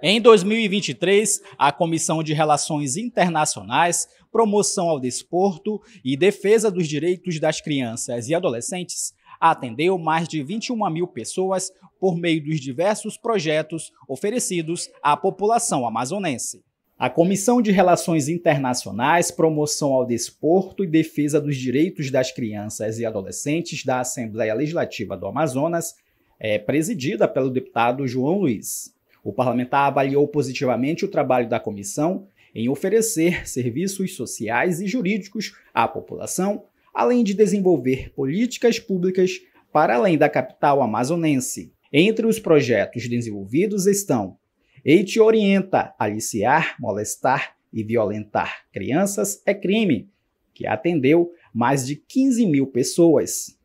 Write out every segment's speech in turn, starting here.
Em 2023, a Comissão de Relações Internacionais, Promoção ao Desporto e Defesa dos Direitos das Crianças e Adolescentes atendeu mais de 21 mil pessoas por meio dos diversos projetos oferecidos à população amazonense. A Comissão de Relações Internacionais, Promoção ao Desporto e Defesa dos Direitos das Crianças e Adolescentes da Assembleia Legislativa do Amazonas é presidida pelo deputado João Luiz. O parlamentar avaliou positivamente o trabalho da comissão em oferecer serviços sociais e jurídicos à população, além de desenvolver políticas públicas para além da capital amazonense. Entre os projetos desenvolvidos estão EIT orienta aliciar, molestar e violentar crianças é crime, que atendeu mais de 15 mil pessoas.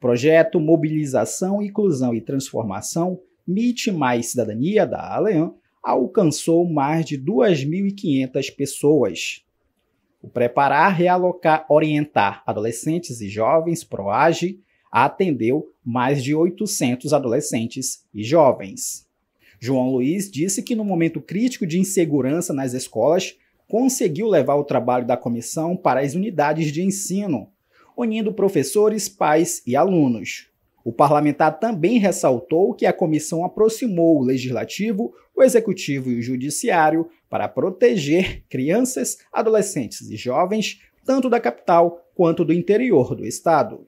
Projeto Mobilização, Inclusão e Transformação MIT Mais Cidadania, da Alean, alcançou mais de 2.500 pessoas. O Preparar, Realocar, Orientar Adolescentes e Jovens, PROAGE, atendeu mais de 800 adolescentes e jovens. João Luiz disse que no momento crítico de insegurança nas escolas, conseguiu levar o trabalho da comissão para as unidades de ensino, unindo professores, pais e alunos. O parlamentar também ressaltou que a comissão aproximou o legislativo, o executivo e o judiciário para proteger crianças, adolescentes e jovens, tanto da capital quanto do interior do estado.